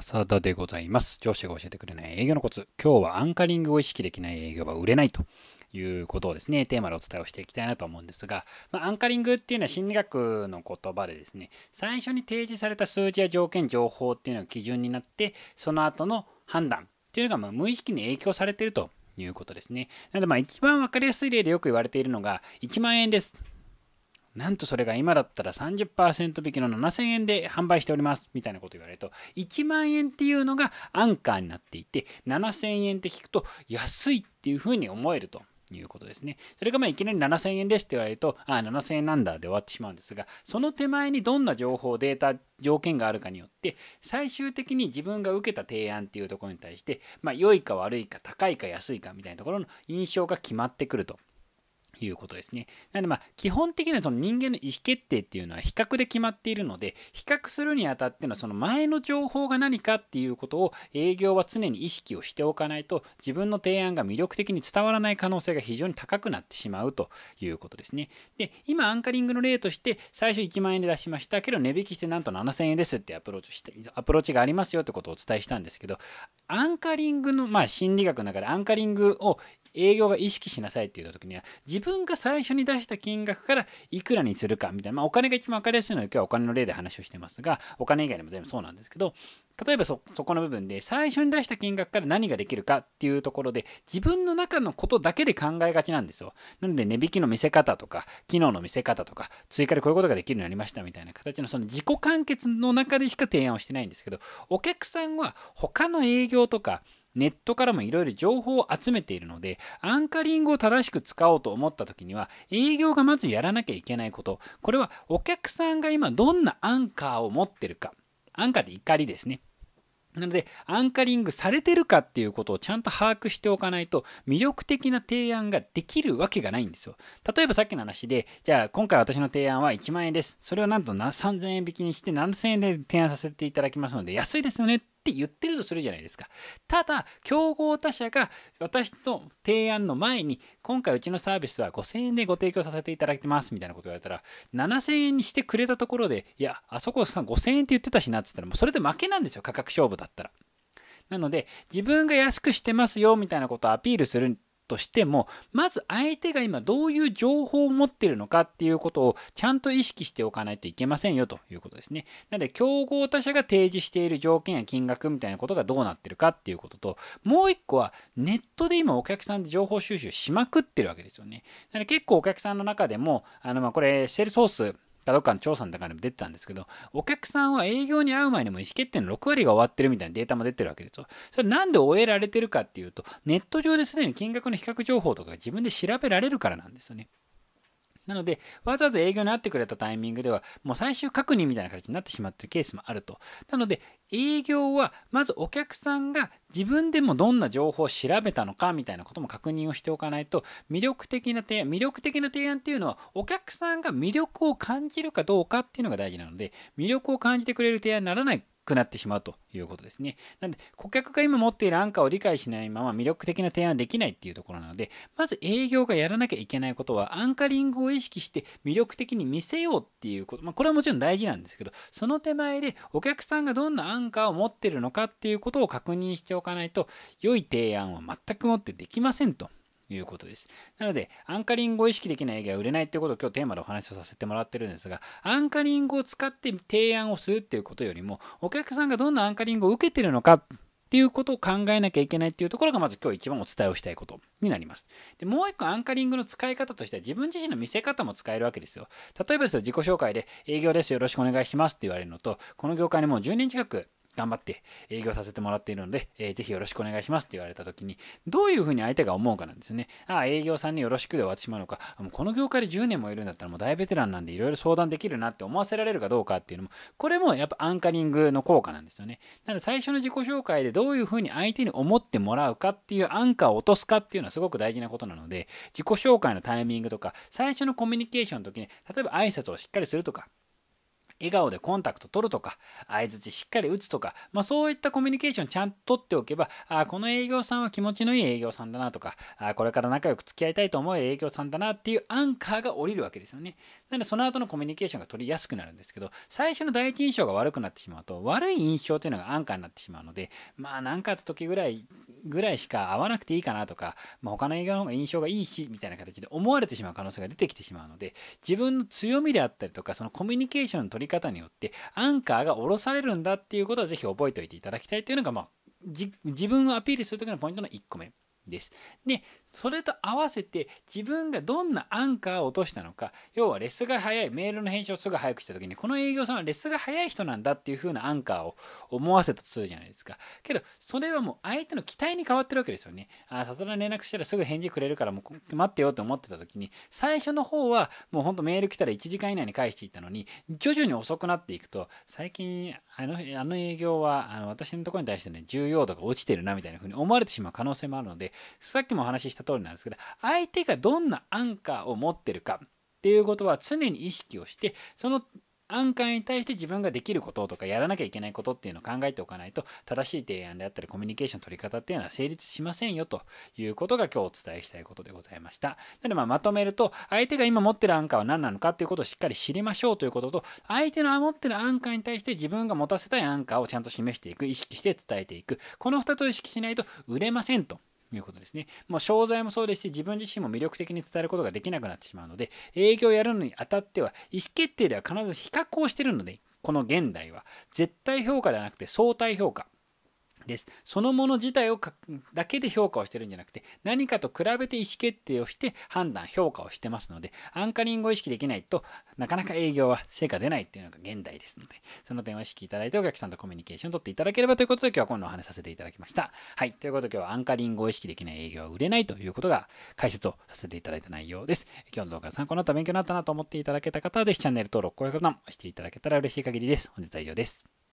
笹田でございます。上司が教えてくれない営業のコツ。今日はアンカリングを意識できない営業は売れないということをですね、テーマでお伝えをしていきたいなと思うんですが、まあ、アンカリングっていうのは心理学の言葉でですね、最初に提示された数字や条件、情報っていうのが基準になって、その後の判断っていうのがま無意識に影響されているということですね。なのでまあ一番分かりやすい例でよく言われているのが1万円です。なんとそれが今だったら30%引きの7000円で販売しておりますみたいなこと言われると1万円っていうのがアンカーになっていて7000円って聞くと安いっていうふうに思えると。いうことですねそれがまあいきなり7000円ですって言われるとああ7000円なんだで終わってしまうんですがその手前にどんな情報データ条件があるかによって最終的に自分が受けた提案っていうところに対してまあ良いか悪いか高いか安いかみたいなところの印象が決まってくるということですね。なのでまあ基本的にその人間の意思決定っていうのは比較で決まっているので比較するにあたってのその前の情報が何かっていうことを営業は常に意識をしておかないと自分の提案が魅力的に伝わらない可能性が非常に高くなってしまうということですね。で今アンカリングの例として最初1万円で出しましたけど値引きしてなんと7000円ですってアプローチしてアプローチがありますよってことをお伝えしたんですけどアンカリングのまあ心理学の中でアンカリングを営業が意識しなさいって言った時には、自分が最初に出した金額からいくらにするかみたいな、まあ、お金が一番分かりやすいので、今日はお金の例で話をしてますが、お金以外でも全部そうなんですけど、例えばそこの部分で最初に出した金額から何ができるかっていうところで自分の中のことだけで考えがちなんですよ。なので値引きの見せ方とか機能の見せ方とか追加でこういうことができるようになりましたみたいな形のその自己完結の中でしか提案をしてないんですけどお客さんは他の営業とかネットからもいろいろ情報を集めているので、アンカリングを正しく使おうと思った時には、営業がまずやらなきゃいけないこと。これはお客さんが今どんなアンカーを持ってるか。アンカーって怒りですね。なので、アンカリングされてるかっていうことをちゃんと把握しておかないと、魅力的な提案ができるわけがないんですよ。例えばさっきの話で、じゃあ今回私の提案は1万円です。それをなんと3000円引きにして7000円で提案させていただきますので、安いですよねっって言ってるとするじゃないですか。ただ、競合他社が私の提案の前に、今回うちのサービスは5000円でご提供させていただいてますみたいなこと言われたら、7000円にしてくれたところで、いや、あそこさん5000円って言ってたしなって言ったら、もうそれで負けなんですよ、価格勝負だったら。なので、自分が安くしてますよみたいなことをアピールするとしてもまず相手が今どういう情報を持ってるのかっていうことをちゃんと意識しておかないといけませんよということですね。なので競合他社が提示している条件や金額みたいなことがどうなってるかっていうことともう一個はネットで今お客さんで情報収集しまくってるわけですよね。なので結構お客さんの中でもあのまこれセールスースかどっかの調査の中でも出てたんですけど、お客さんは営業に会う前にも意思決定の6割が終わってるみたいなデータも出てるわけですよ。それなんで終えられてるかっていうと、ネット上ですでに金額の比較情報とか自分で調べられるからなんですよね。なので、わざわざ営業に会ってくれたタイミングでは、もう最終確認みたいな形になってしまってるケースもあると。なので、営業は、まずお客さんが自分でもどんな情報を調べたのかみたいなことも確認をしておかないと、魅力的な提案、魅力的な提案っていうのは、お客さんが魅力を感じるかどうかっていうのが大事なので、魅力を感じてくれる提案にならないくなってしまうということですね。なので、顧客が今持っている安価を理解しないまま魅力的な提案できないっていうところなので、まず営業がやらなきゃいけないことは、アンカリングを意識して魅力的に見せようっていうこと、まあ、これはもちろん大事なんですけど、その手前でお客さんがどんなアンカーを持ってるのかっていうことを確認しておかないと、良い提案は全くもってできませんということです。なので、アンカリングを意識できない営業は売れないってことを今日テーマでお話をさせてもらってるんですが、アンカリングを使って提案をするっていうことよりも、お客さんがどんなアンカリングを受けてるのか、っていうことを考えなきゃいけないっていうところがまず今日一番お伝えをしたいことになります。で、もう一個アンカリングの使い方としては自分自身の見せ方も使えるわけですよ。例えばですよ、自己紹介で営業ですよろしくお願いしますって言われるのと、この業界にもう10年近く頑張って営業させてもらっているので、えー、ぜひよろしくお願いしますって言われた時に、どういうふうに相手が思うかなんですね。ああ、営業さんによろしくで終わってしまうのか、もうこの業界で10年もいるんだったらもう大ベテランなんでいろいろ相談できるなって思わせられるかどうかっていうのも、これもやっぱアンカリングの効果なんですよね。なので最初の自己紹介でどういうふうに相手に思ってもらうかっていうアンカーを落とすかっていうのはすごく大事なことなので、自己紹介のタイミングとか、最初のコミュニケーションの時に、例えば挨拶をしっかりするとか、笑顔でコンタクト取るとか、相づちしっかり打つとか、まあ、そういったコミュニケーションちゃんと取っておけば、あこの営業さんは気持ちのいい営業さんだなとか、あこれから仲良く付き合いたいと思える営業さんだなっていうアンカーが降りるわけですよね。なのでその後のコミュニケーションが取りやすくなるんですけど、最初の第一印象が悪くなってしまうと、悪い印象というのがアンカーになってしまうので、まあ何かあった時ぐらい、ぐらいしか会わなくていいかなとか、まあ、他の営業の方が印象がいいし、みたいな形で思われてしまう可能性が出てきてしまうので、自分の強みであったりとか、そのコミュニケーションの取り方によってアンカーが下ろされるんだっていうことはぜひ覚えておいていただきたいというのが、まあ、自分をアピールする時のポイントの1個目です。で、それと合わせて自分がどんなアンカーを落としたのか要はレッスが早いメールの返信をすぐ早くした時にこの営業さんはレッスが早い人なんだっていう風なアンカーを思わせたとするじゃないですかけどそれはもう相手の期待に変わってるわけですよねあさすがに連絡したらすぐ返事くれるからもう待ってよって思ってた時に最初の方はもうほんとメール来たら1時間以内に返していたのに徐々に遅くなっていくと最近あのあの営業はあの私のところに対してね重要度が落ちてるなみたいな風に思われてしまう可能性もあるのでさっきもお話ししたした通りなんですけど相手がどんなアンカーを持ってるかっていうことは常に意識をしてそのアンカーに対して自分ができることとかやらなきゃいけないことっていうのを考えておかないと正しい提案であったりコミュニケーション取り方っていうのは成立しませんよということが今日お伝えしたいことでございました。なのでままとめると相手が今持ってるアンカーは何なのかっていうことをしっかり知りましょうということと相手の持ってるアンカーに対して自分が持たせたいアンカーをちゃんと示していく意識して伝えていくこの2つを意識しないと売れませんということですね。もう商材もそうですし、自分自身も魅力的に伝えることができなくなってしまうので、営業をやるのにあたっては、意思決定では必ず比較をしてるので、この現代は、絶対評価ではなくて相対評価。です。そのもの自体をだけで評価をしてるんじゃなくて、何かと比べて意思決定をして判断、評価をしてますので、アンカリングを意識できないとなかなか営業は成果出ないっていうのが現代ですので、その点を意識いただいてお客さんとコミュニケーションをとっていただければということで、今日は今度お話させていただきました。はい。ということで今日はアンカリングを意識できない営業は売れないということが解説をさせていただいた内容です。今日の動画参考になった勉強になったなと思っていただけた方は、ぜひチャンネル登録、高評価ボタンを押していただけたら嬉しい限りです。本日は以上です。